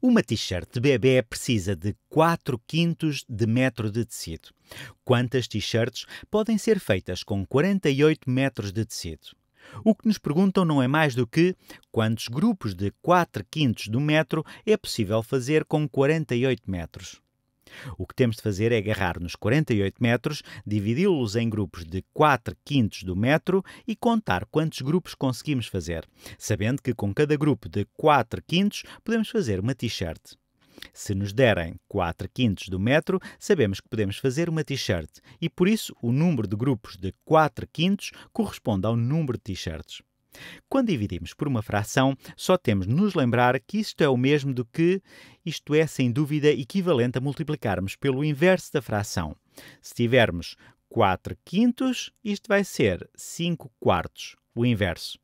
Uma t-shirt de bebê precisa de 4 quintos de metro de tecido. Quantas t-shirts podem ser feitas com 48 metros de tecido? O que nos perguntam não é mais do que quantos grupos de 4 quintos do metro é possível fazer com 48 metros. O que temos de fazer é agarrar nos 48 metros, dividi-los em grupos de 4 quintos do metro e contar quantos grupos conseguimos fazer, sabendo que com cada grupo de 4 quintos podemos fazer uma t-shirt. Se nos derem 4 quintos do metro, sabemos que podemos fazer uma t-shirt e por isso o número de grupos de 4 quintos corresponde ao número de t-shirts. Quando dividimos por uma fração, só temos de nos lembrar que isto é o mesmo do que, isto é sem dúvida equivalente a multiplicarmos pelo inverso da fração. Se tivermos 4 quintos, isto vai ser 5 quartos, o inverso.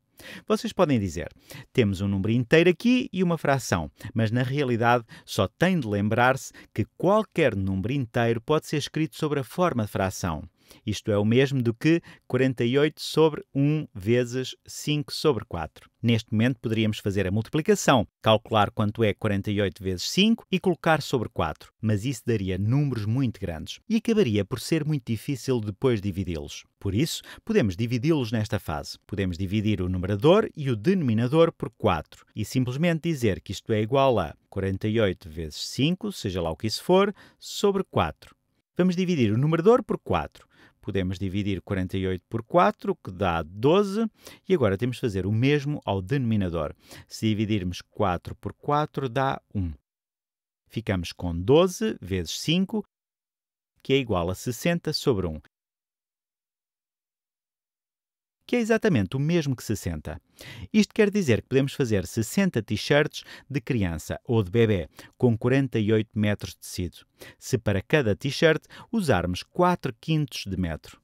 Vocês podem dizer, temos um número inteiro aqui e uma fração, mas na realidade só tem de lembrar-se que qualquer número inteiro pode ser escrito sobre a forma de fração. Isto é o mesmo do que 48 sobre 1 vezes 5 sobre 4. Neste momento, poderíamos fazer a multiplicação, calcular quanto é 48 vezes 5 e colocar sobre 4, mas isso daria números muito grandes e acabaria por ser muito difícil depois dividi-los. Por isso, podemos dividi-los nesta fase. Podemos dividir o numerador e o denominador por 4 e simplesmente dizer que isto é igual a 48 vezes 5, seja lá o que isso for, sobre 4. Vamos dividir o numerador por 4. Podemos dividir 48 por 4, que dá 12, e agora temos de fazer o mesmo ao denominador. Se dividirmos 4 por 4, dá 1. Ficamos com 12 vezes 5, que é igual a 60 sobre 1 que é exatamente o mesmo que 60. Isto quer dizer que podemos fazer 60 t-shirts de criança ou de bebê, com 48 metros de tecido, se para cada t-shirt usarmos 4 quintos de metro.